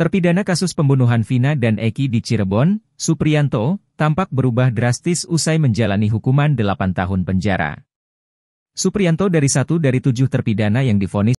Terpidana kasus pembunuhan Vina dan Eki di Cirebon, Supriyanto, tampak berubah drastis usai menjalani hukuman 8 tahun penjara. Supriyanto dari satu dari tujuh terpidana yang difonis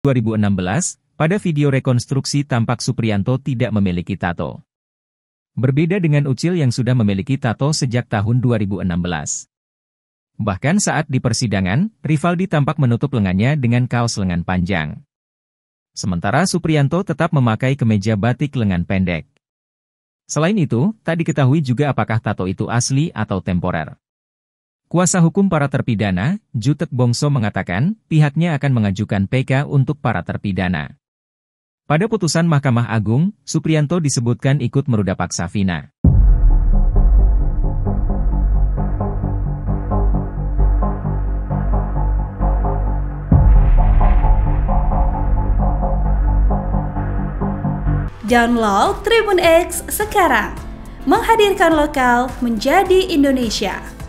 2016, pada video rekonstruksi tampak Suprianto tidak memiliki tato. Berbeda dengan Ucil yang sudah memiliki tato sejak tahun 2016. Bahkan saat di persidangan, Rivaldi tampak menutup lengannya dengan kaos lengan panjang. Sementara Suprianto tetap memakai kemeja batik lengan pendek. Selain itu, tak diketahui juga apakah tato itu asli atau temporer. Kuasa hukum para terpidana, Jutek Bongso mengatakan, pihaknya akan mengajukan PK untuk para terpidana. Pada putusan Mahkamah Agung, Suprianto disebutkan ikut meruda paksa Vina. Download Tribun X sekarang, menghadirkan lokal menjadi Indonesia.